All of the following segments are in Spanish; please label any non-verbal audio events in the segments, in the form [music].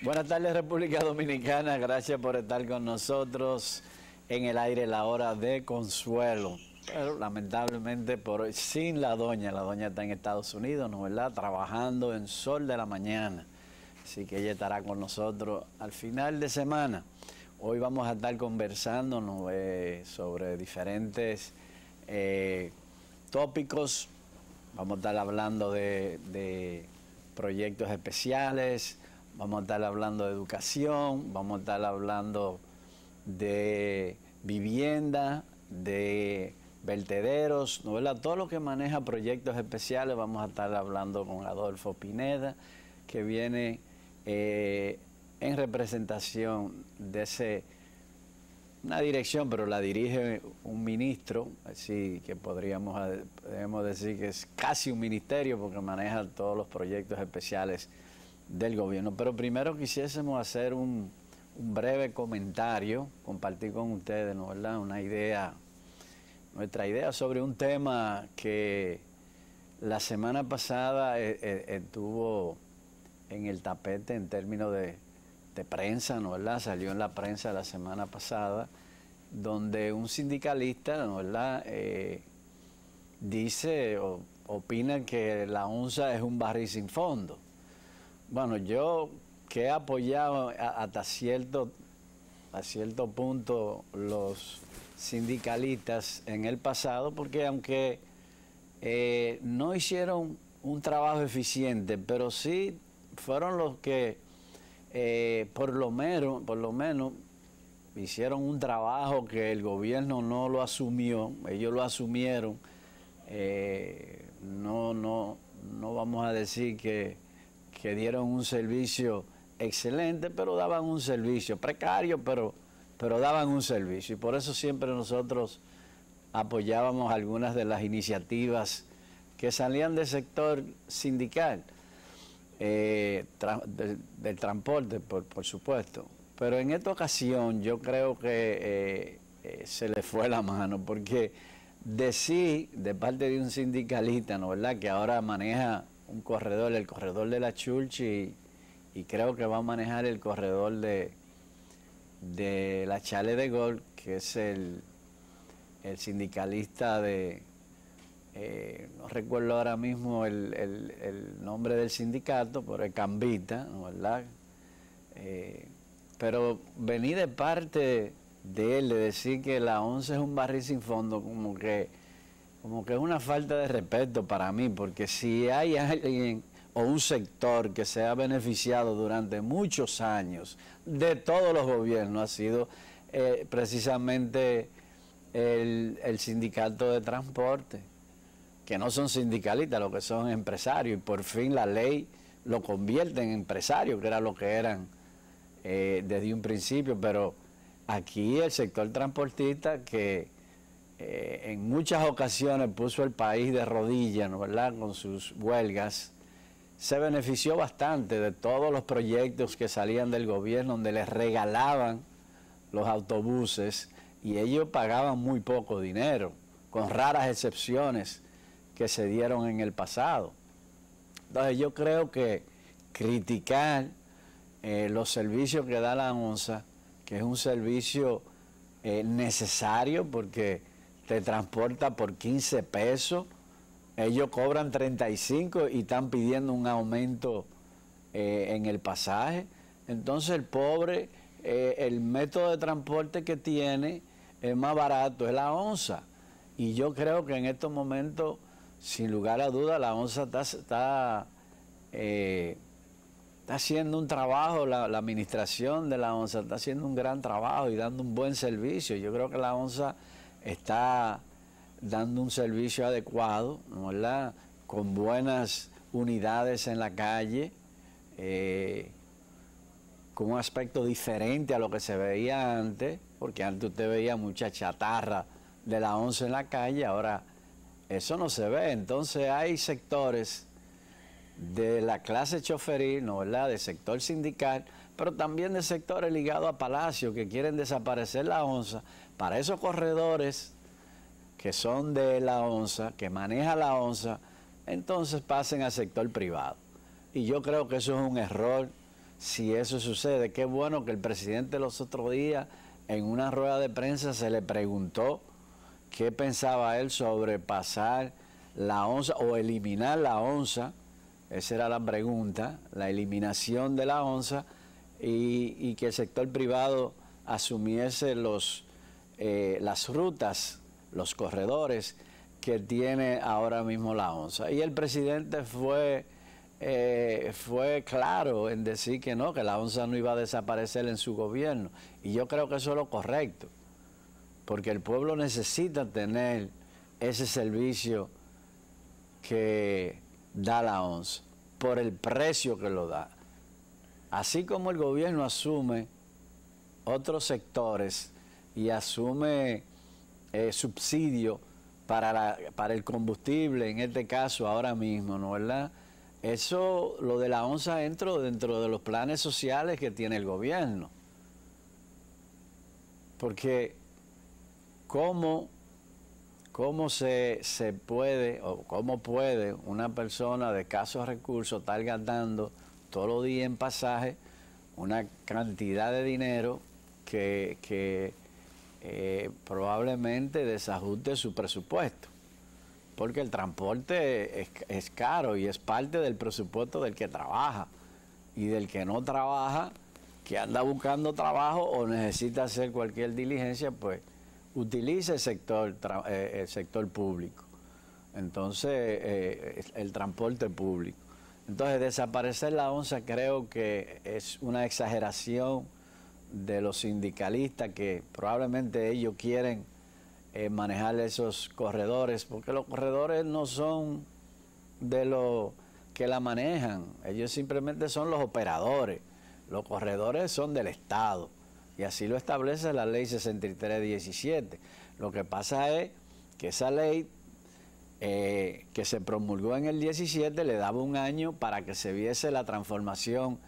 Buenas tardes República Dominicana, gracias por estar con nosotros en el aire la hora de consuelo. lamentablemente por hoy, sin la doña, la doña está en Estados Unidos, ¿no verdad? Trabajando en sol de la mañana. Así que ella estará con nosotros al final de semana. Hoy vamos a estar conversándonos eh, sobre diferentes eh, tópicos. Vamos a estar hablando de proyectos especiales, vamos a estar hablando de educación, vamos a estar hablando de vivienda, de vertederos, novela, todo lo que maneja proyectos especiales, vamos a estar hablando con Adolfo Pineda, que viene eh, en representación de ese, una dirección, pero la dirige un ministro, así que podríamos eh, decir que es casi un ministerio porque maneja todos los proyectos especiales del gobierno. Pero primero quisiésemos hacer un, breve comentario, compartir con ustedes, ¿no? ¿verdad? Una idea, nuestra idea sobre un tema que la semana pasada estuvo eh, eh, eh, en el tapete en términos de, prensa, ¿no ¿verdad? Salió en la prensa la semana pasada, donde un sindicalista, ¿no ¿verdad? dice o opina que la ONSA es un barril sin fondo. Bueno, yo que he apoyado hasta cierto, cierto punto los sindicalistas en el pasado, porque aunque eh, no hicieron un trabajo eficiente, pero sí fueron los que eh, por, lo menos, por lo menos hicieron un trabajo que el gobierno no lo asumió, ellos lo asumieron. Eh, no, no, no vamos a decir que que dieron un servicio excelente, pero daban un servicio precario, pero, pero daban un servicio. Y por eso siempre nosotros apoyábamos algunas de las iniciativas que salían del sector sindical, eh, del, transporte, por, supuesto. Pero en esta ocasión yo creo que eh, eh, se le fue la mano, porque de sí, de parte de un sindicalista, ¿no verdad?, que ahora maneja un corredor, el corredor de la Chulchi, y, creo que va a manejar el corredor de, de la Chale de Gol, que es el, el sindicalista de, eh, no recuerdo ahora mismo el, nombre del sindicato, pero es Cambita, ¿verdad? Eh, pero vení de parte de él, de decir que la 11 es un barril sin fondo, como que como que es una falta de respeto para mí, porque si hay alguien o un sector que se ha beneficiado durante muchos años de todos los gobiernos, ha sido eh, precisamente el, sindicato de transporte, que no son sindicalistas, lo que son empresarios, y por fin la ley lo convierte en empresario, que era lo que eran eh, desde un principio, pero aquí el sector transportista que eh, en muchas ocasiones puso el país de rodillas, ¿no, ¿verdad? Con sus huelgas, se benefició bastante de todos los proyectos que salían del gobierno donde les regalaban los autobuses y ellos pagaban muy poco dinero, con raras excepciones que se dieron en el pasado. Entonces yo creo que criticar eh, los servicios que da la ONSA, que es un servicio eh, necesario porque te transporta por 15 pesos, ellos cobran 35 y están pidiendo un aumento eh, en el pasaje. Entonces el pobre, eh, el método de transporte que tiene es más barato, es la onza. Y yo creo que en estos momentos, sin lugar a duda, la onza está, está, eh, haciendo un trabajo, la, la administración de la onza está haciendo un gran trabajo y dando un buen servicio. Yo creo que la onza está dando un servicio adecuado, ¿no ¿verdad? con buenas unidades en la calle, eh, con un aspecto diferente a lo que se veía antes, porque antes usted veía mucha chatarra de la 11 en la calle, ahora eso no se ve. Entonces hay sectores de la clase choferil, ¿no, ¿verdad? de sector sindical, pero también de sectores ligados a Palacio que quieren desaparecer la onza para esos corredores que son de la onza, que maneja la onza, entonces pasen al sector privado. Y yo creo que eso es un error si eso sucede. Qué bueno que el presidente los otros días en una rueda de prensa se le preguntó qué pensaba él sobre pasar la onza o eliminar la onza. Esa era la pregunta, la eliminación de la onza y que el sector privado asumiese los eh, las rutas, los corredores que tiene ahora mismo la ONSA. Y el presidente fue, eh, fue claro en decir que no, que la ONSA no iba a desaparecer en su gobierno. Y yo creo que eso es lo correcto, porque el pueblo necesita tener ese servicio que da la ONSA, por el precio que lo da. Así como el gobierno asume otros sectores y asume eh, subsidio para, para el combustible, en este caso ahora mismo, ¿no es verdad? Eso, lo de la onza entra dentro de los planes sociales que tiene el gobierno. Porque cómo, cómo se, puede, o cómo puede una persona de escasos recursos estar gastando todos los días en pasaje una cantidad de dinero que, que eh, probablemente desajuste su presupuesto, porque el transporte es, caro y es parte del presupuesto del que trabaja y del que no trabaja, que anda buscando trabajo o necesita hacer cualquier diligencia, pues utiliza el sector, eh, el sector público, entonces eh, el transporte público. Entonces desaparecer la onza creo que es una exageración de los sindicalistas que probablemente ellos quieren eh, manejar esos corredores, porque los corredores no son de los que la manejan, ellos simplemente son los operadores, los corredores son del Estado, y así lo establece la ley 6317. Lo que pasa es que esa ley eh, que se promulgó en el 17 le daba un año para que se viese la transformación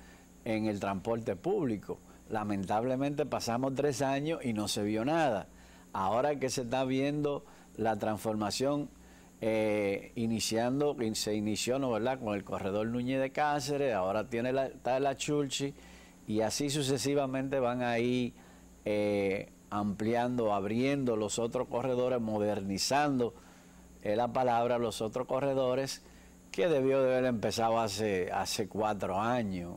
en el transporte público lamentablemente pasamos tres años y no se vio nada. Ahora que se está viendo la transformación, eh, iniciando, se inició, verdad?, con el corredor Núñez de Cáceres, ahora tiene la, está la Chulchi, y así sucesivamente van ahí ir eh, ampliando, abriendo los otros corredores, modernizando, eh, la palabra, los otros corredores, que debió de haber empezado hace, hace cuatro años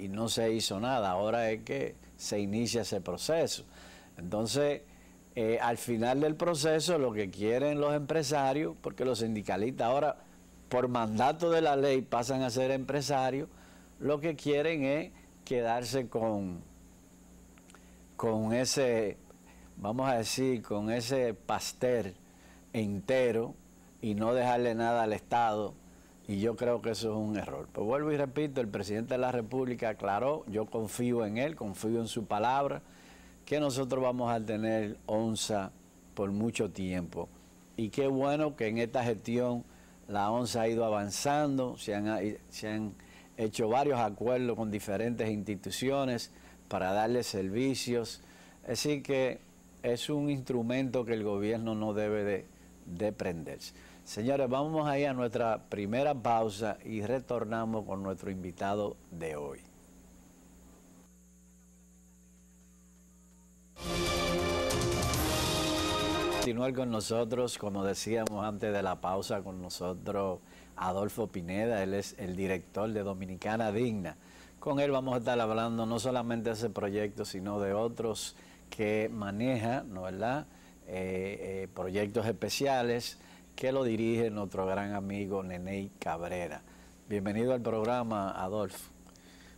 y no se hizo nada. Ahora es que se inicia ese proceso. Entonces, eh, al final del proceso, lo que quieren los empresarios, porque los sindicalistas ahora, por mandato de la ley, pasan a ser empresarios, lo que quieren es quedarse con, con ese, vamos a decir, con ese pastel entero y no dejarle nada al Estado y yo creo que eso es un error. Pues vuelvo y repito, el presidente de la República aclaró, yo confío en él, confío en su palabra, que nosotros vamos a tener ONSA por mucho tiempo. Y qué bueno que en esta gestión la ONSA ha ido avanzando, se han, hecho varios acuerdos con diferentes instituciones para darle servicios. Así que es un instrumento que el gobierno no debe de, de prenderse. Señores, vamos ahí a nuestra primera pausa y retornamos con nuestro invitado de hoy. Continuar con nosotros, como decíamos antes de la pausa, con nosotros Adolfo Pineda, él es el director de Dominicana Digna. Con él vamos a estar hablando no solamente de ese proyecto, sino de otros que maneja, ¿no verdad? Eh, eh, proyectos especiales que lo dirige nuestro gran amigo Nenei Cabrera. Bienvenido al programa, Adolfo.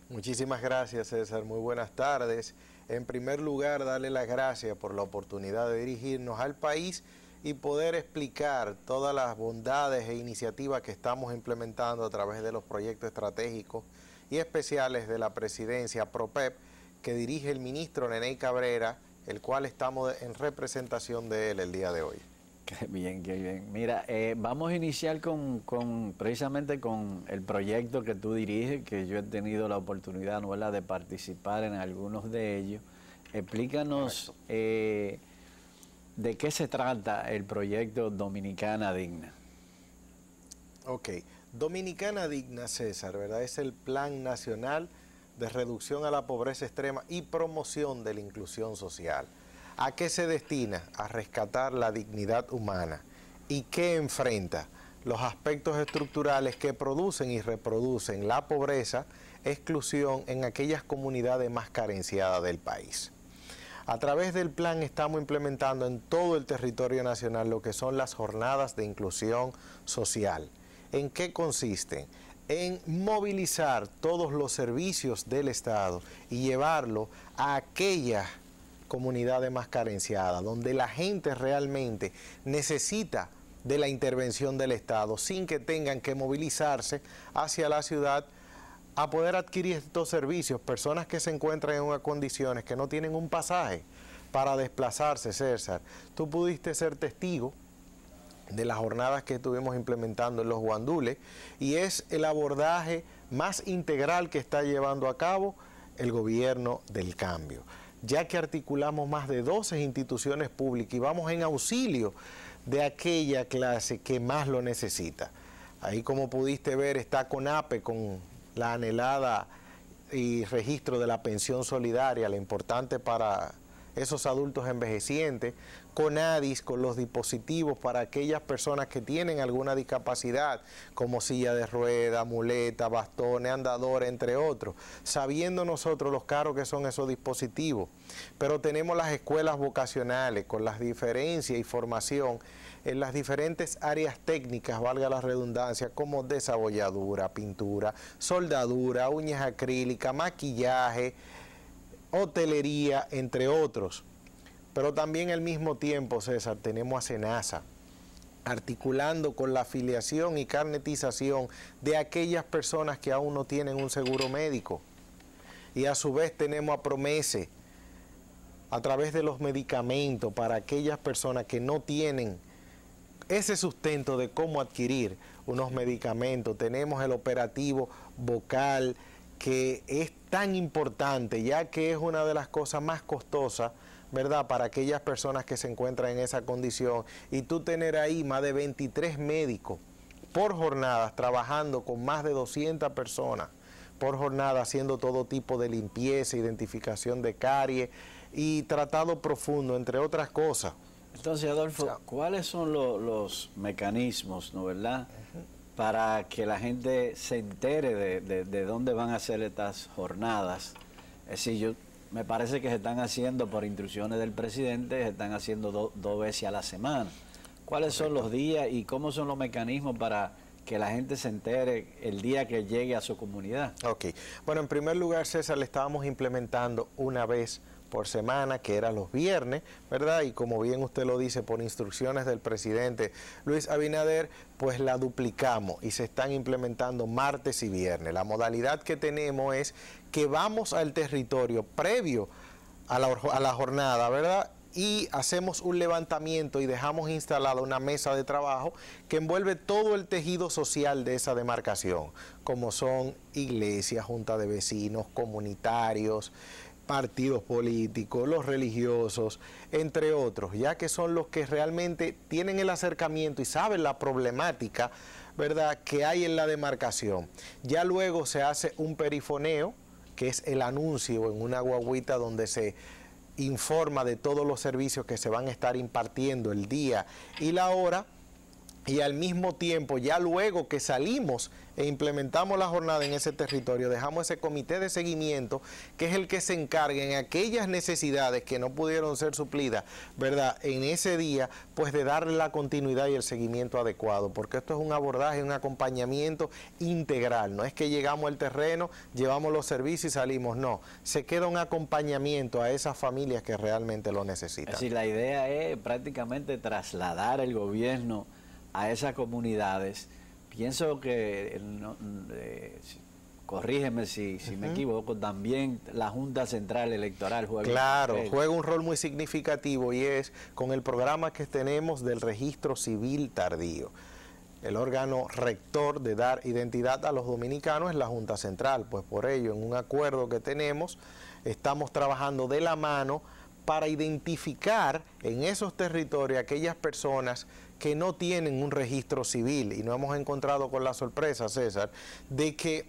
Muchísimas gracias, César. Muy buenas tardes. En primer lugar, darle las gracias por la oportunidad de dirigirnos al país y poder explicar todas las bondades e iniciativas que estamos implementando a través de los proyectos estratégicos y especiales de la presidencia PROPEP que dirige el ministro Nenei Cabrera, el cual estamos en representación de él el día de hoy. Qué [laughs] bien, qué bien. Mira, eh, vamos a iniciar con, precisamente con el proyecto que tú diriges, que yo he tenido la oportunidad, Anuela, de participar en algunos de ellos. Explícanos eh, de qué se trata el proyecto Dominicana Digna. Ok, Dominicana Digna, César, ¿verdad? Es el Plan Nacional de Reducción a la Pobreza Extrema y Promoción de la Inclusión Social. ¿A qué se destina? A rescatar la dignidad humana. ¿Y qué enfrenta? Los aspectos estructurales que producen y reproducen la pobreza, exclusión en aquellas comunidades más carenciadas del país. A través del plan estamos implementando en todo el territorio nacional lo que son las jornadas de inclusión social. ¿En qué consisten? en movilizar todos los servicios del Estado y llevarlo a aquellas comunidades más carenciadas, donde la gente realmente necesita de la intervención del Estado sin que tengan que movilizarse hacia la ciudad a poder adquirir estos servicios, personas que se encuentran en unas condiciones que no tienen un pasaje para desplazarse, César. Tú pudiste ser testigo de las jornadas que estuvimos implementando en los guandules y es el abordaje más integral que está llevando a cabo el gobierno del cambio ya que articulamos más de 12 instituciones públicas y vamos en auxilio de aquella clase que más lo necesita. Ahí como pudiste ver está CONAPE con la anhelada y registro de la pensión solidaria, la importante para esos adultos envejecientes, CONADIS con los dispositivos para aquellas personas que tienen alguna discapacidad, como silla de rueda, muleta, bastones, andador, entre otros, sabiendo nosotros los caros que son esos dispositivos. Pero tenemos las escuelas vocacionales con las diferencias y formación en las diferentes áreas técnicas, valga la redundancia, como desabolladura, pintura, soldadura, uñas acrílicas, maquillaje, hotelería, entre otros pero también al mismo tiempo, César, tenemos a SENASA articulando con la afiliación y carnetización de aquellas personas que aún no tienen un seguro médico. Y a su vez tenemos a Promese a través de los medicamentos para aquellas personas que no tienen ese sustento de cómo adquirir unos medicamentos. Tenemos el operativo vocal que es tan importante ya que es una de las cosas más costosas ¿verdad? Para aquellas personas que se encuentran en esa condición y tú tener ahí más de 23 médicos por jornadas trabajando con más de 200 personas por jornada haciendo todo tipo de limpieza, identificación de caries y tratado profundo, entre otras cosas. Entonces, Adolfo, ¿cuáles son los mecanismos, no verdad, para que la gente se entere de, de, dónde van a ser estas jornadas? Es decir, yo me parece que se están haciendo por instrucciones del presidente, se están haciendo dos veces a la semana. ¿Cuáles son los días y cómo son los mecanismos para que la gente se entere el día que llegue a su comunidad? Ok. Bueno, en primer lugar, César, le estábamos implementando una vez por semana, que era los viernes, ¿verdad? Y como bien usted lo dice, por instrucciones del presidente Luis Abinader, pues la duplicamos y se están implementando martes y viernes. La modalidad que tenemos es que vamos al territorio previo a la, a la jornada, ¿verdad? y hacemos un levantamiento y dejamos instalada una mesa de trabajo que envuelve todo el tejido social de esa demarcación, como son iglesias, junta de vecinos, comunitarios, partidos políticos, los religiosos, entre otros, ya que son los que realmente tienen el acercamiento y saben la problemática ¿verdad? que hay en la demarcación. Ya luego se hace un perifoneo, que es el anuncio en una guaguita donde se informa de todos los servicios que se van a estar impartiendo el día y la hora y al mismo tiempo, ya luego que salimos e implementamos la jornada en ese territorio, dejamos ese comité de seguimiento, que es el que se encarga en aquellas necesidades que no pudieron ser suplidas, ¿verdad? En ese día, pues de darle la continuidad y el seguimiento adecuado, porque esto es un abordaje, un acompañamiento integral, no es que llegamos al terreno, llevamos los servicios y salimos, no, se queda un acompañamiento a esas familias que realmente lo necesitan. Es la idea es prácticamente trasladar el gobierno a esas comunidades. Pienso que, eh, eh, corrígeme si, me equivoco, también la Junta Central Electoral juega. Claro, juega un rol muy significativo y es con el programa que tenemos del registro civil tardío. El órgano rector de dar identidad a los dominicanos es la Junta Central, pues por ello en un acuerdo que tenemos estamos trabajando de la mano para identificar en esos territorios aquellas personas que no tienen un registro civil y no hemos encontrado con la sorpresa, César, de que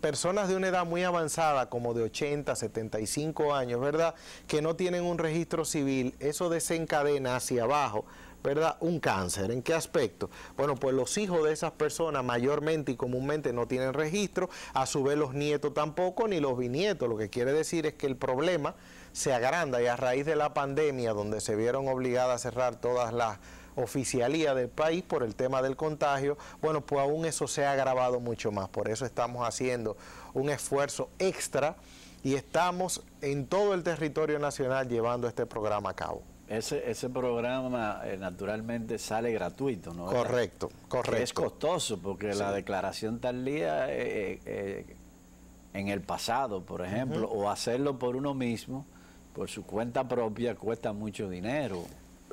personas de una edad muy avanzada, como de 80, 75 años, ¿verdad?, que no tienen un registro civil, eso desencadena hacia abajo ¿verdad? Un cáncer. ¿En qué aspecto? Bueno, pues los hijos de esas personas mayormente y comúnmente no tienen registro, a su vez los nietos tampoco, ni los bisnietos. Lo que quiere decir es que el problema se agranda y a raíz de la pandemia, donde se vieron obligadas a cerrar todas las oficialía del país por el tema del contagio, bueno, pues aún eso se ha agravado mucho más. Por eso estamos haciendo un esfuerzo extra y estamos en todo el territorio nacional llevando este programa a cabo. Ese, ese programa eh, naturalmente sale gratuito, ¿no? Correcto, correcto. es costoso porque la declaración tal día eh, eh, en el pasado, por ejemplo, o hacerlo por uno mismo, por su cuenta propia, cuesta mucho dinero.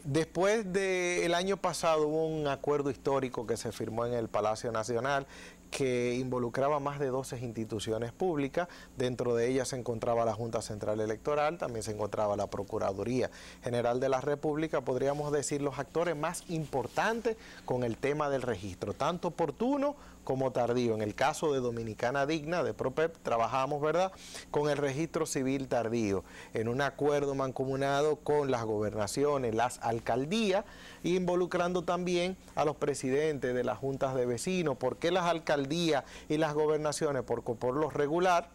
Después del el año pasado hubo un acuerdo histórico que se firmó en el Palacio Nacional que involucraba más de 12 instituciones públicas, dentro de ellas se encontraba la Junta Central Electoral, también se encontraba la Procuraduría General de la República, podríamos decir los actores más importantes con el tema del registro, tanto oportuno como tardío. En el caso de Dominicana Digna, de PROPEP, trabajamos, ¿verdad?, con el registro civil tardío, en un acuerdo mancomunado con las gobernaciones, las alcaldías, e involucrando también a los presidentes de las juntas de vecinos, porque las alcaldías y las gobernaciones, porque por lo regular,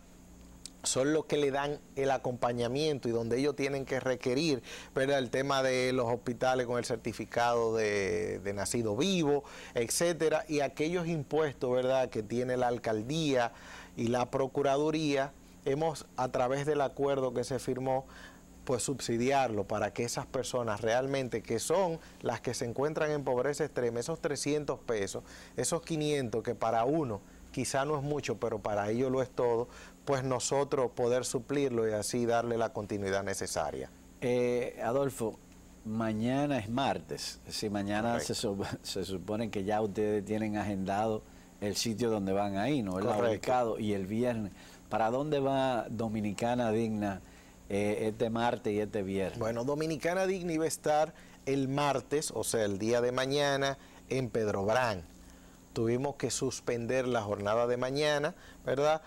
son los que le dan el acompañamiento y donde ellos tienen que requerir ¿verdad? el tema de los hospitales con el certificado de, nacido vivo, etcétera, y aquellos impuestos ¿verdad? que tiene la alcaldía y la procuraduría, hemos a través del acuerdo que se firmó pues subsidiarlo para que esas personas realmente que son las que se encuentran en pobreza extrema, esos 300 pesos, esos 500 que para uno quizá no es mucho, pero para ellos lo es todo, pues nosotros poder suplirlo y así darle la continuidad necesaria. Eh, Adolfo, mañana es martes, si mañana [laughs] se, supone que ya ustedes tienen agendado el sitio donde van ahí, ¿no? El mercado y el viernes. ¿Para dónde va Dominicana Digna eh, este martes y este viernes? Bueno, Dominicana Digna iba a estar el martes, o sea, el día de mañana, en Pedro Brán tuvimos que suspender la jornada de mañana, ¿verdad?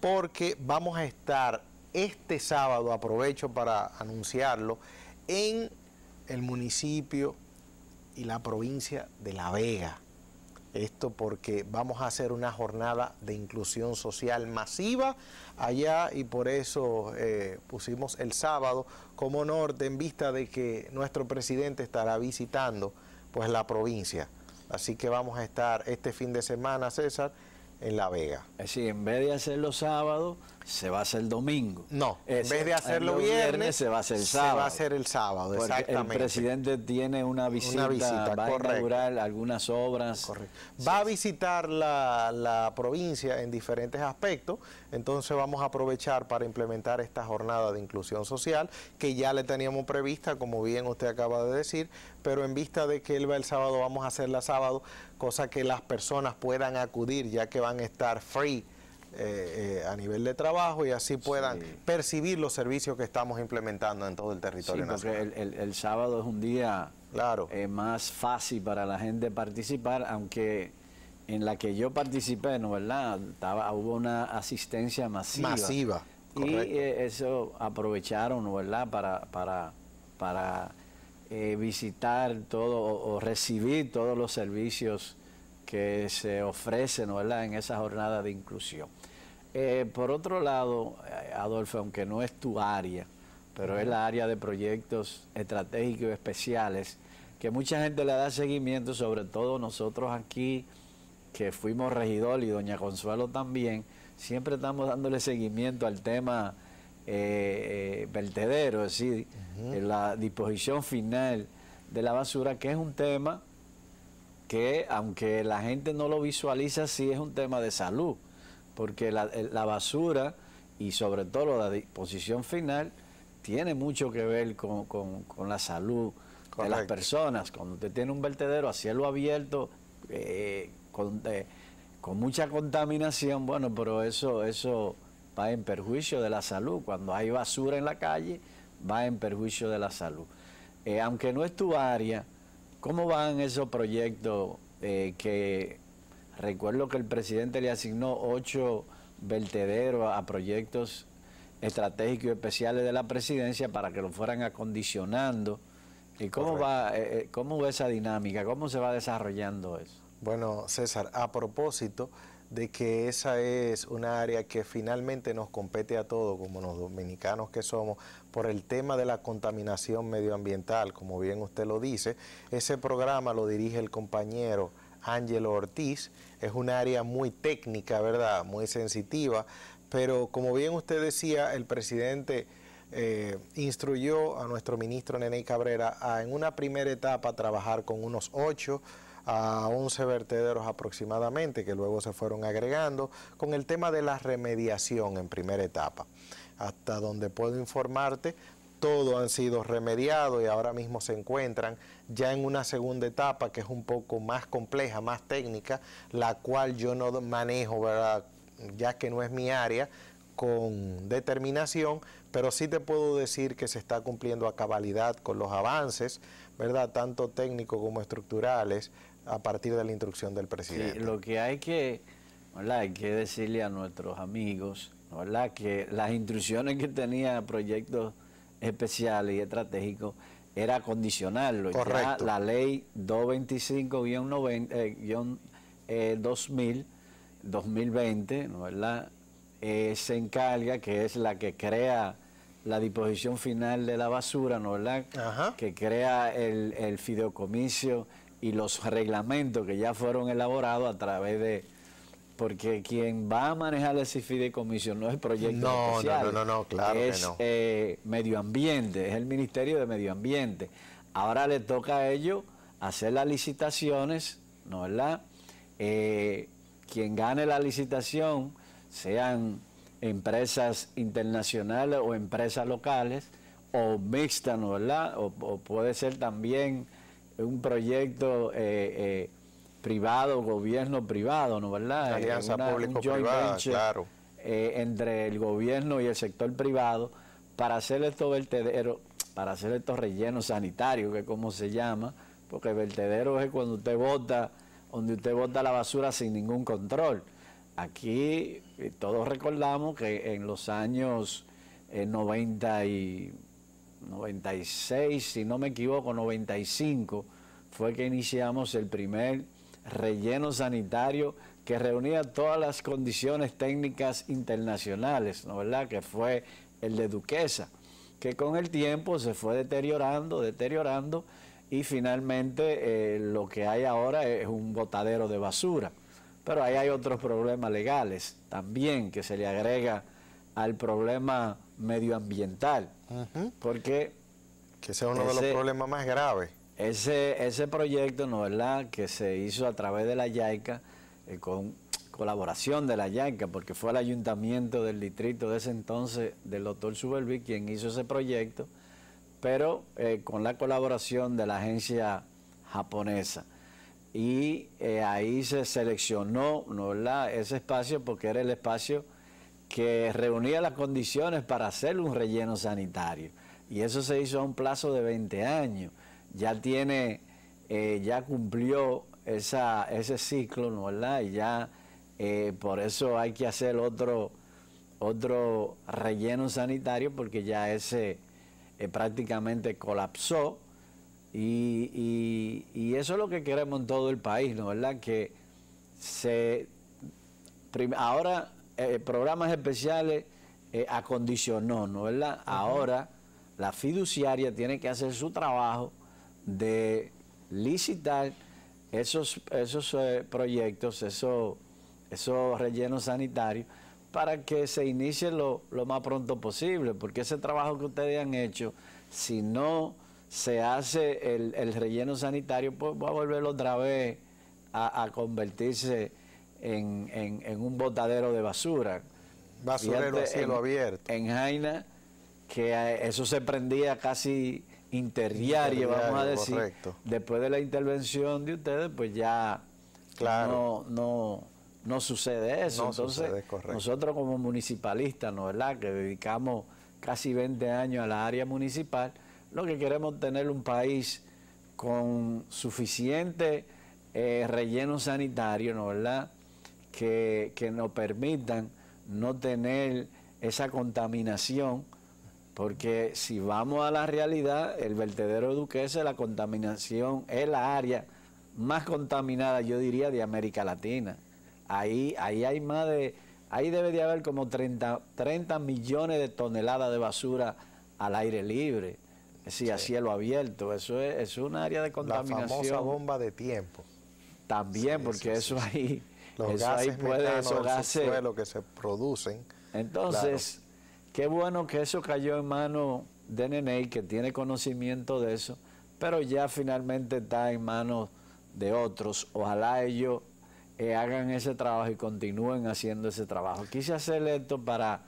Porque vamos a estar este sábado, aprovecho para anunciarlo, en el municipio y la provincia de La Vega. Esto porque vamos a hacer una jornada de inclusión social masiva allá y por eso eh, pusimos el sábado como norte en vista de que nuestro presidente estará visitando pues la provincia. Así que vamos a estar este fin de semana, César, en La Vega. Sí, en vez de hacer los sábados, se va a hacer el domingo. No, en vez de hacerlo viernes, se va a hacer el sábado. Se va a hacer el sábado, exactamente. El presidente tiene una visita, visita va a algunas obras. Correcto. Va a visitar la, la, provincia en diferentes aspectos, entonces vamos a aprovechar para implementar esta jornada de inclusión social que ya le teníamos prevista, como bien usted acaba de decir, pero en vista de que él va el sábado, vamos a hacerla sábado, cosa que las personas puedan acudir ya que van a estar free eh, eh, a nivel de trabajo y así puedan percibir los servicios que estamos implementando en todo el territorio sí, Porque el, sábado es un día claro. Eh, más fácil para la gente participar, aunque en la que yo participé, ¿no verdad? Estaba, hubo una asistencia masiva. Masiva. Y eso aprovecharon, ¿no verdad? Para, para, para visitar todo o recibir todos los servicios que se ofrecen en esa jornada de inclusión. Eh, por otro lado, eh, Adolfo, aunque no es tu área, pero es la área de proyectos estratégicos especiales, que mucha gente le da seguimiento, sobre todo nosotros aquí, que fuimos regidor y doña Consuelo también, siempre estamos dándole seguimiento al tema eh, eh vertedero, es decir, la disposición final de la basura, que es un tema que aunque la gente no lo visualiza, sí es un tema de salud, porque la, eh, basura y sobre todo la disposición final tiene mucho que ver con, con, la salud de las personas. Cuando usted tiene un vertedero a cielo abierto, eh, con, eh, con mucha contaminación, bueno, pero eso, eso va en perjuicio de la salud. Cuando hay basura en la calle, va en perjuicio de la salud. aunque no es tu área, ¿Cómo van esos proyectos eh, que recuerdo que el presidente le asignó ocho vertederos a proyectos estratégicos especiales de la presidencia para que lo fueran acondicionando? ¿Y cómo va eh, eh, cómo va esa dinámica? ¿Cómo se va desarrollando eso? Bueno, César, a propósito, de que esa es una área que finalmente nos compete a todos, como los dominicanos que somos, por el tema de la contaminación medioambiental, como bien usted lo dice. Ese programa lo dirige el compañero Ángelo Ortiz, es un área muy técnica, ¿verdad?, muy sensitiva, pero como bien usted decía, el presidente... Eh, instruyó a nuestro ministro Nene Cabrera a en una primera etapa trabajar con unos ocho a 11 vertederos aproximadamente, que luego se fueron agregando, con el tema de la remediación en primera etapa. Hasta donde puedo informarte, todo han sido remediados y ahora mismo se encuentran ya en una segunda etapa que es un poco más compleja, más técnica, la cual yo no manejo, ¿verdad? ya que no es mi área, con determinación, pero sí te puedo decir que se está cumpliendo a cabalidad con los avances, ¿verdad? Tanto técnicos como estructurales a partir de la instrucción del presidente. lo que hay que, hay que decirle a nuestros amigos que las instrucciones que tenía proyectos especiales y estratégicos era condicionarlo. Correcto. la ley 225-2000 2020, eh, eh, eh, se encarga, que es la que crea la disposición final de la basura, ¿no verdad? Ajá. Que crea el, el y los [laughs] reglamentos que ya fueron elaborados a través de... Porque quien va a manejar ese Comisión... no es proyecto especial, no, no, no, claro eh, no. medio ambiente, es el Ministerio de Medio Ambiente. Ahora le toca a ellos hacer las licitaciones, ¿no verdad? Eh, quien gane la licitación, sean empresas internacionales o empresas locales, o mixtas, ¿no verdad? o puede ser también un proyecto eh, eh, privado, gobierno privado, ¿no verdad? Eh, alianza público-privada, claro. entre el gobierno y el sector privado para hacer estos vertederos, para hacer estos rellenos sanitarios, que es como se llama, porque vertedero es cuando usted bota, donde usted bota la basura sin ningún control. Aquí todos recordamos que en los años eh, 90 y 96, si no me equivoco, 95, fue que iniciamos el primer relleno sanitario que reunía todas las condiciones técnicas internacionales, ¿no verdad? Que fue el de Duquesa, que con el tiempo se fue deteriorando, deteriorando, y finalmente eh, lo que hay ahora es un botadero de basura. Pero ahí hay otros problemas legales también que se le agrega al problema medioambiental, porque... Que ese es uno de los problemas más graves. Ese, ese proyecto, ¿no verdad?, que se hizo a través de la YAICA, eh, con colaboración de la YAICA, porque fue el ayuntamiento del distrito de ese entonces, del doctor Subervi quien hizo ese proyecto, pero eh, con la colaboración de la agencia japonesa. Y eh, ahí se seleccionó ¿no verdad? ese espacio porque era el espacio que reunía las condiciones para hacer un relleno sanitario. Y eso se hizo a un plazo de 20 años. Ya tiene, eh, ya cumplió ese ciclo, ¿no verdad? Y ya eh, por eso hay que hacer otro, otro relleno sanitario porque ya ese eh, prácticamente colapsó. Y, eso es lo que queremos en todo el país, ¿no verdad? Que se ahora eh, programas especiales eh, acondicionó, ¿no verdad? Ahora la fiduciaria tiene que hacer su trabajo de licitar esos, esos eh, proyectos, esos, rellenos sanitarios, para que se inicie lo, más pronto posible, porque ese trabajo que ustedes han hecho, si no se hace el, relleno sanitario, pues va a volver otra vez a, a convertirse en, un botadero de basura. Basurero cielo abierto. En Jaina, que eso se prendía casi interdiario, vamos a decir. Después de la intervención de ustedes, pues ya no, no, sucede eso. Entonces, nosotros como municipalistas, ¿no verdad?, que dedicamos casi 20 años a la área municipal, lo que queremos es tener un país con suficiente eh, relleno sanitario, ¿no verdad?, que, nos permitan no tener esa contaminación, porque si vamos a la realidad, el vertedero Duquesa, la contaminación es la área más contaminada, yo diría, de América Latina. Ahí, ahí hay más de, ahí debe de haber como 30, 30 millones de toneladas de basura al aire libre, es decir, a cielo abierto. Eso es, es un área de contaminación. La famosa bomba de tiempo. También, porque eso ahí los gases puede, esos gases. que se producen. Entonces, qué bueno que eso cayó en manos de Nene, que tiene conocimiento de eso, pero ya finalmente está en manos de otros. Ojalá ellos eh, hagan ese trabajo y continúen haciendo ese trabajo. Quise hacer esto para,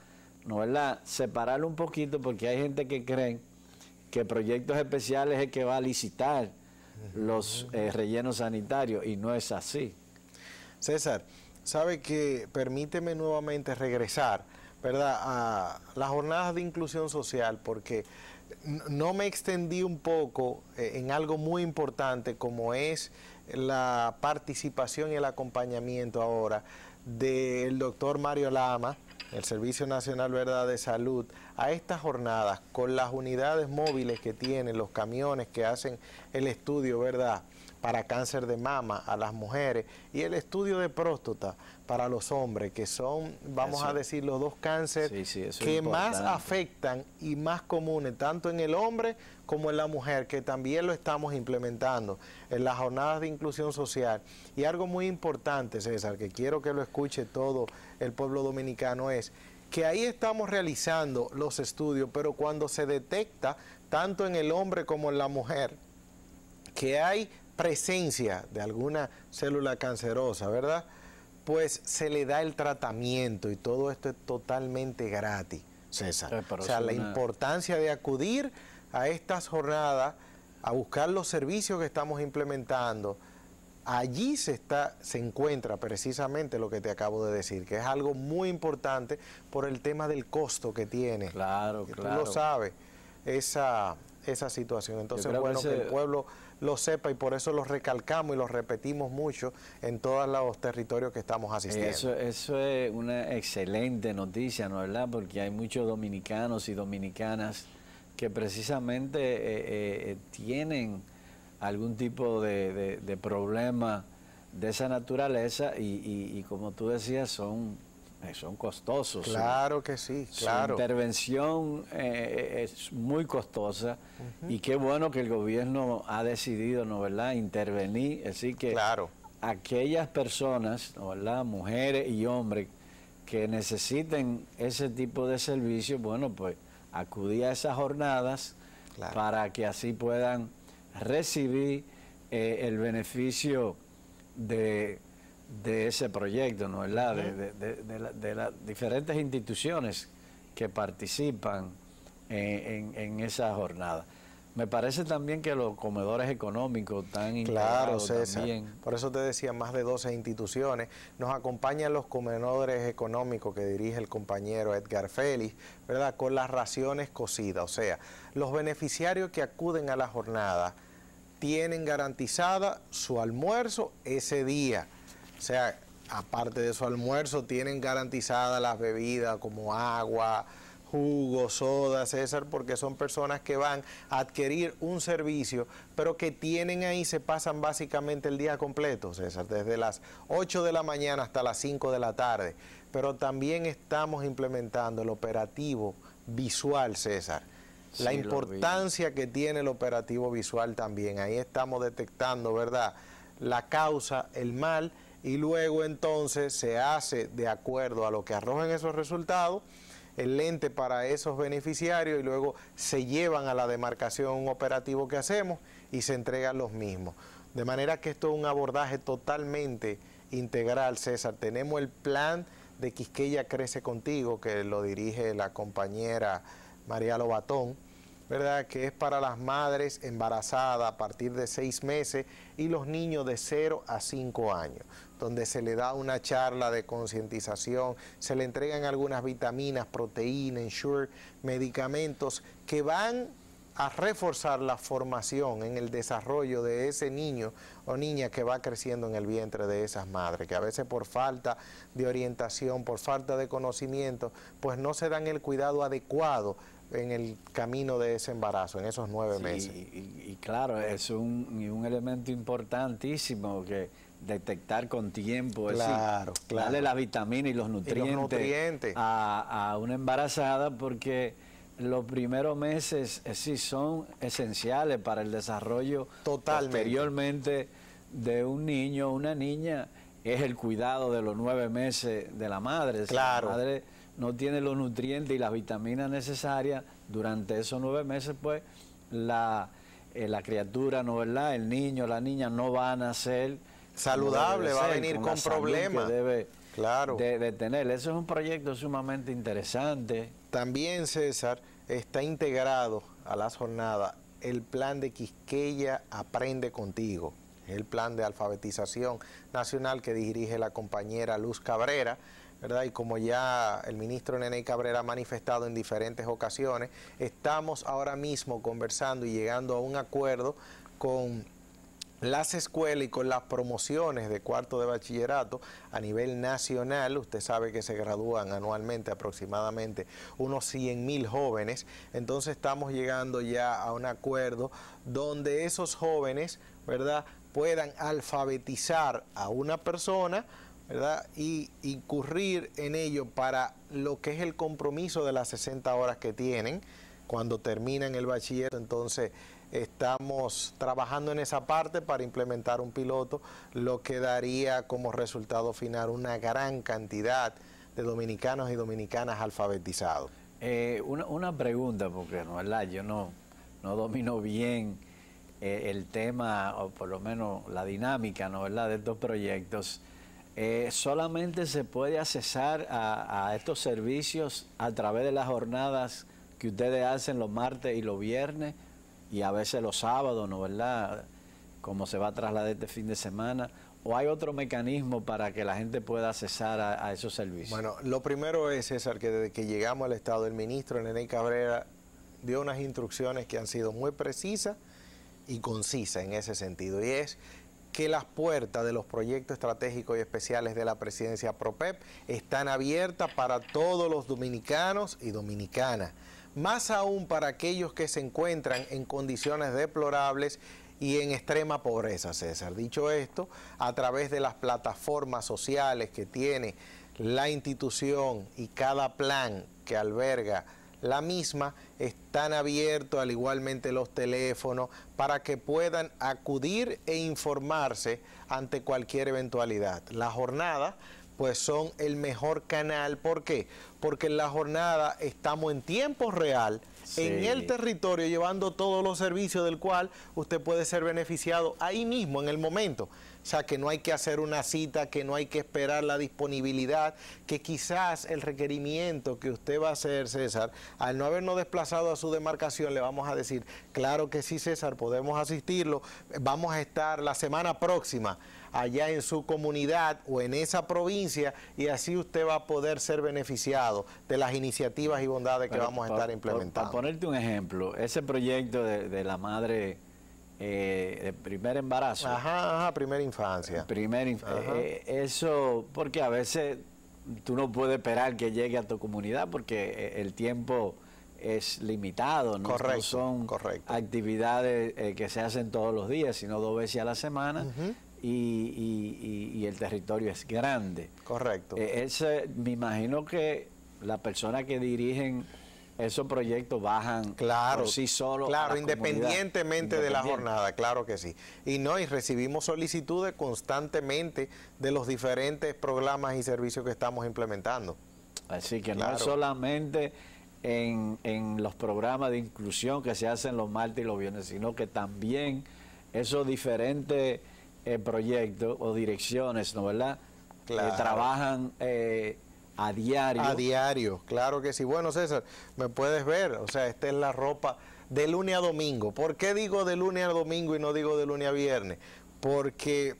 ¿no verdad?, separarlo un poquito porque hay gente que cree que proyectos especiales es que va a licitar los eh, rellenos sanitarios y no es así. César, sabe que permíteme nuevamente regresar, ¿verdad?, a las jornadas de inclusión social, porque no me extendí un poco eh, en algo muy importante como es la participación y el acompañamiento ahora del doctor Mario Lama, el Servicio Nacional ¿verdad? de Salud, a estas jornadas con las unidades móviles que tienen, los camiones que hacen el estudio, ¿verdad? para cáncer de mama a las mujeres y el estudio de próstata para los hombres, que son, vamos a decir, los dos cánceres que más afectan y más comunes, tanto en el hombre como en la mujer, que también lo estamos implementando en las jornadas de inclusión social. Y algo muy importante, César, que quiero que lo escuche todo el pueblo dominicano es que ahí estamos realizando los estudios, pero cuando se detecta, tanto en el hombre como en la mujer, que hay presencia de alguna célula cancerosa, ¿verdad? Pues se le da el tratamiento y todo esto es totalmente gratis, César. Eh, o sea, la importancia de acudir a estas jornadas, a buscar los servicios que estamos implementando, allí se, está, se encuentra precisamente lo que te acabo de decir, que es algo muy importante por el tema del costo que tiene. Claro, claro. Tú lo sabes, esa, esa situación. Entonces, bueno, que el pueblo lo sepa y por eso los recalcamos y los repetimos mucho en todos los territorios que estamos asistiendo. Eso, es una excelente noticia, ¿no es verdad? Porque hay muchos dominicanos y dominicanas que precisamente eh, eh, eh, tienen algún tipo de, problema de esa naturaleza y, y como tú decías, son son costosos. Claro que sí, claro. Su intervención eh, es muy costosa y qué bueno que el gobierno ha decidido, ¿no verdad?, intervenir. Así que aquellas personas, ¿no verdad?, mujeres y hombres que necesiten ese tipo de servicio, bueno, pues acudir a esas jornadas para que así puedan recibir eh, el beneficio de de ese proyecto, ¿no ¿verdad? de, la, de, las diferentes instituciones que participan en, esa jornada. Me parece también que los comedores económicos están Claro, César. Por eso te decía, más de 12 instituciones. Nos acompañan los comedores económicos que dirige el compañero Edgar Félix, ¿verdad? Con las raciones cocidas. O sea, los beneficiarios que acuden a la jornada tienen garantizada su almuerzo ese día o sea, aparte de su almuerzo, tienen garantizadas las bebidas como agua, jugo, soda, César, porque son personas que van a adquirir un servicio, pero que tienen ahí, se pasan básicamente el día completo, César, desde las 8 de la mañana hasta las 5 de la tarde. Pero también estamos implementando el operativo visual, César. la importancia que tiene el operativo visual también. Ahí estamos detectando, ¿verdad? La causa, el mal y luego entonces se hace de acuerdo a lo que arrojen esos resultados el lente para esos beneficiarios y luego se llevan a la demarcación operativo que hacemos y se entregan los mismos. De manera que esto es un abordaje totalmente integral, César. Tenemos el plan de Quisqueya Crece Contigo, que lo dirige la compañera María Lobatón, ¿verdad? que es para las madres embarazadas a partir de seis meses y los niños de 0 a 5 años donde se le da una charla de concientización, se le entregan algunas vitaminas, proteínas, ensure, medicamentos que van a reforzar la formación en el desarrollo de ese niño o niña que va creciendo en el vientre de esas madres, que a veces por falta de orientación, por falta de conocimiento, pues no se dan el cuidado adecuado en el camino de ese embarazo, en esos nueve meses. Y, y, claro, es un elemento importantísimo que detectar con tiempo, es darle las vitaminas y los nutrientes, A, una embarazada porque los primeros meses eh, sí son esenciales para el desarrollo Totalmente. posteriormente de un niño o una niña. Es el cuidado de los nueve meses de la madre. Si la madre no tiene los nutrientes y las vitaminas necesarias durante esos nueve meses, pues la, eh, criatura, ¿no El niño, la niña no va a nacer saludable, va a venir con, problemas. Debe claro. de, tener. Eso es un proyecto sumamente interesante. También, César, está integrado a la jornada el plan de Quisqueya Aprende Contigo, el plan de alfabetización nacional que dirige la compañera Luz Cabrera. ¿verdad? Y como ya el ministro Nene Cabrera ha manifestado en diferentes ocasiones, estamos ahora mismo conversando y llegando a un acuerdo con las escuelas y con las promociones de cuarto de bachillerato a nivel nacional. Usted sabe que se gradúan anualmente aproximadamente unos 100 mil jóvenes. Entonces estamos llegando ya a un acuerdo donde esos jóvenes, ¿verdad?, puedan alfabetizar a una persona, ¿verdad? Y incurrir en ello para lo que es el compromiso de las 60 horas que tienen cuando terminan el bachillerato. Entonces, Estamos trabajando en esa parte para implementar un piloto, lo que daría como resultado final una gran cantidad de dominicanos y dominicanas alfabetizados. Eh, una, pregunta, porque no, yo no, no domino bien eh, el tema, o por lo menos la dinámica ¿no, de estos proyectos. Eh, solamente se puede accesar a estos servicios a través de las jornadas que ustedes hacen los martes y los viernes y a veces los sábados, ¿no verdad? Como se va a trasladar este fin de semana. ¿O hay otro mecanismo para que la gente pueda accesar a, esos servicios? Bueno, lo primero es, César, que desde que llegamos al Estado, el ministro Nene Cabrera dio unas instrucciones que han sido muy precisas y concisas en ese sentido. Y es que las puertas de los proyectos estratégicos y especiales de la presidencia PROPEP están abiertas para todos los dominicanos y dominicanas más aún para aquellos que se encuentran en condiciones deplorables y en extrema pobreza, César. Dicho esto, a través de las plataformas sociales que tiene la institución y cada plan que alberga la misma, están abiertos al igualmente los teléfonos para que puedan acudir e informarse ante cualquier eventualidad. La jornada pues son el mejor canal. ¿Por qué? Porque en la jornada estamos en tiempo real, en el territorio, llevando todos los servicios del cual usted puede ser beneficiado ahí mismo, en el momento. O sea, que no hay que hacer una cita, que no hay que esperar la disponibilidad, que quizás el requerimiento que usted va a hacer, César, al no habernos desplazado a su demarcación, le vamos a decir, claro que sí, César, podemos asistirlo, vamos a estar la semana próxima allá en su comunidad o en esa provincia y así usted va a poder ser beneficiado de las iniciativas y bondades que vamos a estar implementando. Para ponerte un ejemplo, ese proyecto de, la madre eh, de primer embarazo. Ajá, ajá, primera infancia. Primer eh, eh, eso, porque a veces tú no puedes esperar que llegue a tu comunidad porque el tiempo es limitado, no, correcto, son actividades que se hacen todos los días, sino dos veces a la semana y, el territorio es grande. Correcto. Eh, ese, me imagino que las personas que dirigen esos proyectos bajan claro, por sí solo. Claro, independientemente de la jornada, claro que sí. Y no, y recibimos solicitudes constantemente de los diferentes programas y servicios que estamos implementando. Así que no solamente en, en, los programas de inclusión que se hacen los martes y los viernes, sino que también esos diferentes eh, proyectos o direcciones, ¿no verdad? Que trabajan eh, a diario. A diario, claro que sí. Bueno, César, me puedes ver, o sea, esta es la ropa de lunes a domingo. ¿Por qué digo de lunes a domingo y no digo de lunes a viernes? Porque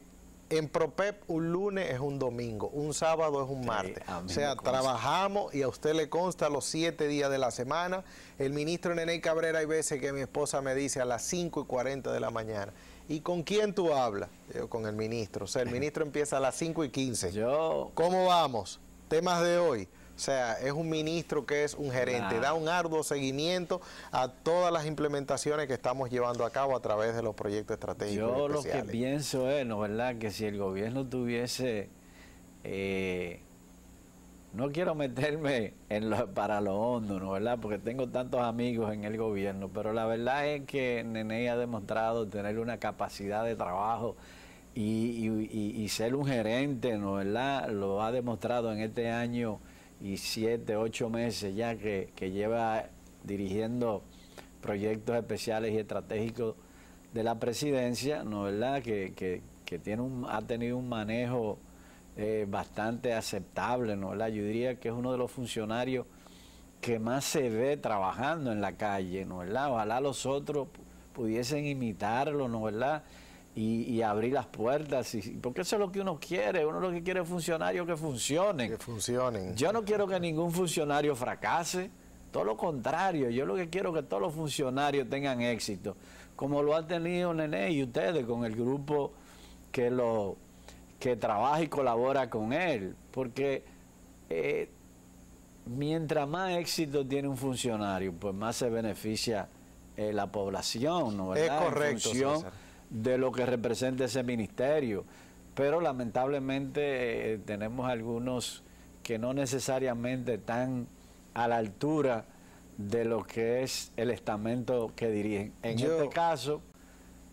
en Propep un lunes es un domingo, un sábado es un martes. o sea, trabajamos y a usted le consta los siete días de la semana. El ministro Nene Cabrera hay veces que mi esposa me dice a las 5 y 40 de la mañana. ¿Y con quién tú hablas? Yo, con el ministro. O sea, el ministro empieza a las 5 y 15. [laughs] Yo. ¿Cómo vamos? Temas de hoy. O sea, es un ministro que es un gerente, da un arduo seguimiento a todas las implementaciones que estamos llevando a cabo a través de los proyectos estratégicos. Yo lo que pienso es, ¿no verdad?, que si el gobierno tuviese eh, no quiero meterme en lo, para lo hondo, ¿no? ¿Verdad? Porque tengo tantos amigos en el gobierno, pero la verdad es que Nene ha demostrado tener una capacidad de trabajo y, ser un gerente, ¿no? ¿Verdad? Lo ha demostrado en este año y siete, ocho meses ya que, lleva dirigiendo proyectos especiales y estratégicos de la presidencia, ¿no? ¿Verdad? Que, que tiene un, ha tenido un manejo eh, bastante aceptable, ¿no? ¿verdad? Yo diría que es uno de los funcionarios que más se ve trabajando en la calle, ¿no? ¿verdad? Ojalá los otros pudiesen imitarlo, ¿no? ¿verdad? Y, abrir las puertas, y, porque eso es lo que uno quiere, uno lo que quiere es funcionarios que funcionen. Que funcionen. Yo no quiero que ningún funcionario fracase, todo lo contrario, yo lo que quiero es que todos los funcionarios tengan éxito, como lo ha tenido Nene y ustedes con el grupo que lo que trabaja y colabora con él, porque eh, mientras más éxito tiene un funcionario, pues más se beneficia eh, la población, ¿no? ¿verdad? Es correcto. de lo que representa ese ministerio. Pero lamentablemente eh, tenemos algunos que no necesariamente están a la altura de lo que es el estamento que dirigen. En este caso,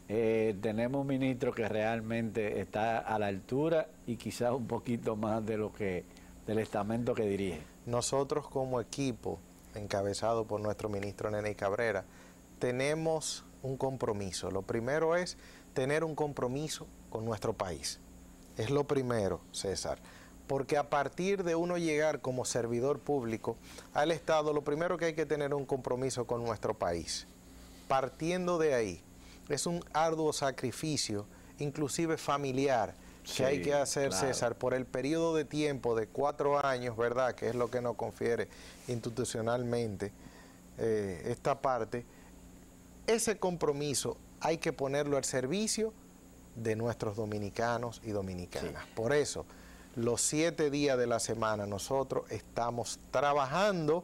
eh, tenemos un ministro que realmente está a la altura y quizás un poquito más de lo que del estamento que dirige. Nosotros como equipo, encabezado por nuestro ministro Nene Cabrera, tenemos un compromiso. Lo primero es tener un compromiso con nuestro país. Es lo primero, César. Porque a partir de uno llegar como servidor público al Estado, lo primero que hay que tener un compromiso con nuestro país. Partiendo de ahí, es un arduo sacrificio, inclusive familiar, que hay que hacer, César, por el periodo de tiempo de cuatro años, ¿verdad? Que es lo que nos confiere institucionalmente eh, esta parte. Ese compromiso hay que ponerlo al servicio de nuestros dominicanos y dominicanas. Por eso, los siete días de la semana nosotros estamos trabajando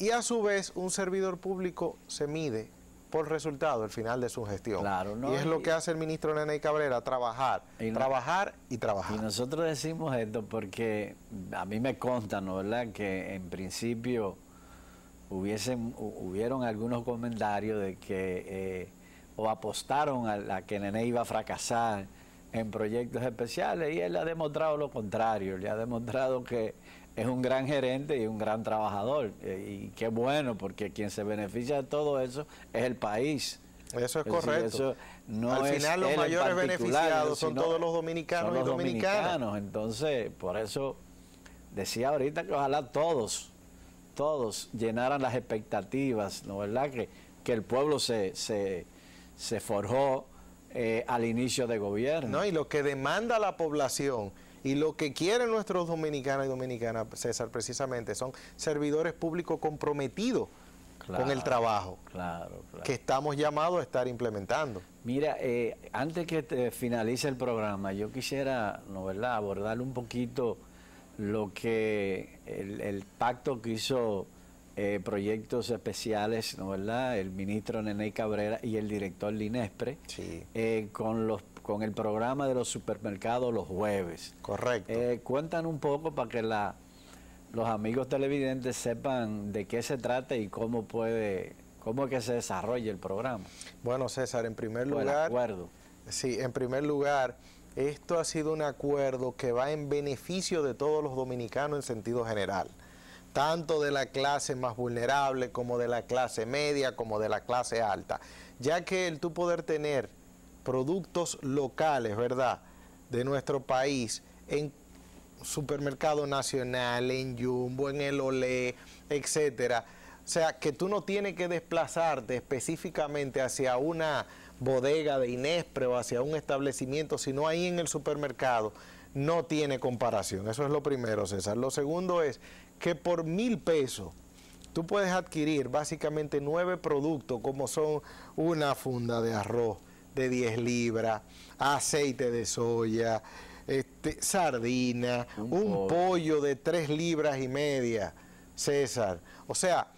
y a su vez un servidor público se mide por resultado el final de su gestión. y es lo que hace el ministro Nene Cabrera, trabajar, y trabajar y trabajar. Y nosotros decimos esto porque a mí me consta, ¿no verdad?, que en principio hubiesen, hubieron algunos comentarios de que eh, o apostaron a, que Nene iba a fracasar en proyectos especiales y él ha demostrado lo contrario, le ha demostrado que es un gran gerente y un gran trabajador. Eh, y qué bueno, porque quien se beneficia de todo eso es el país. Eso es, correcto. Al final los mayores beneficiados son todos los dominicanos y dominicanas. Dominicanos. Entonces, por eso decía ahorita que ojalá todos, todos llenaran las expectativas, ¿no verdad? Que, que el pueblo se, forjó eh, al inicio de gobierno. No, y lo que demanda la población y lo que quieren nuestros dominicanos y dominicanas, César, precisamente, son servidores públicos comprometidos con el trabajo que estamos llamados a estar implementando. Mira, eh, antes que finalice el programa, yo quisiera, ¿no abordar un poquito lo que el, pacto que hizo eh, proyectos especiales, ¿no el ministro Nene Cabrera y el director Linespre, eh, con los con el programa de los supermercados los jueves. Correcto. Eh, cuentan un poco para que los amigos televidentes sepan de qué se trata y cómo puede, cómo que se desarrolla el programa. Bueno, César, en primer lugar... El acuerdo. Sí, en primer lugar, esto ha sido un acuerdo que va en beneficio de todos los dominicanos en sentido general tanto de la clase más vulnerable como de la clase media, como de la clase alta, ya que el tú poder tener productos locales, ¿verdad? De nuestro país en supermercado nacional, en Jumbo, en el Olé, etcétera. O sea, que tú no tienes que desplazarte específicamente hacia una bodega de Inespre o hacia un establecimiento, sino ahí en el supermercado, no tiene comparación. Eso es lo primero, César. Lo segundo es que por mil pesos tú puedes adquirir básicamente nueve productos como son una funda de arroz, de 10 libras, aceite de soya, este, sardina, un, pollo de 3 libras y media, César. O sea,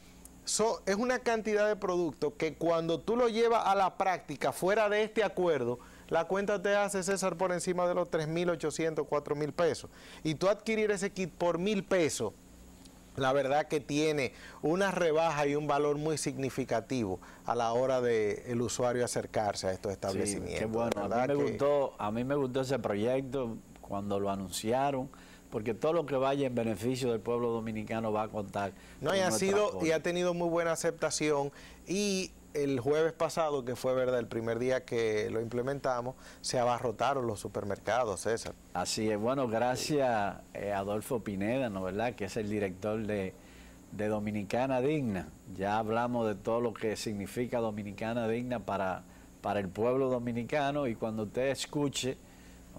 es una cantidad de producto que cuando tú lo llevas a la práctica fuera de este acuerdo, la cuenta te hace, César, por encima de los 3.800, 4.000 pesos. Y tú adquirir ese kit por 1.000 pesos, la verdad que tiene una rebaja y un valor muy significativo a la hora de el usuario acercarse a estos establecimientos. bueno, a mí, me gustó, a mí me gustó ese proyecto cuando lo anunciaron porque todo lo que vaya en beneficio del pueblo dominicano va a contar. No, y ha sido y ha tenido muy buena aceptación y el jueves pasado, que fue verdad el primer día que lo implementamos, se abarrotaron los supermercados, César. Así es, bueno, gracias eh, Adolfo Pineda, ¿no verdad? Que es el director de, Dominicana Digna. Ya hablamos de todo lo que significa Dominicana Digna para, para el pueblo dominicano y cuando usted escuche,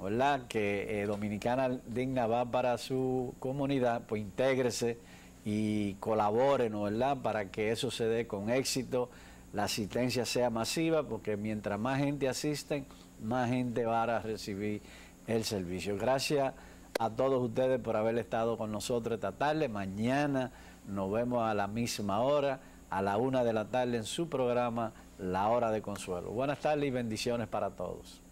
¿verdad? Que eh, Dominicana Digna va para su comunidad, pues intégrese y colabore, ¿no? ¿verdad? Para que eso se dé con éxito la asistencia sea masiva, porque mientras más gente asiste, más gente va a recibir el servicio. Gracias a todos ustedes por haber estado con nosotros esta tarde. Mañana nos vemos a la misma hora, a la una de la tarde en su programa La Hora de Consuelo. Buenas tardes y bendiciones para todos.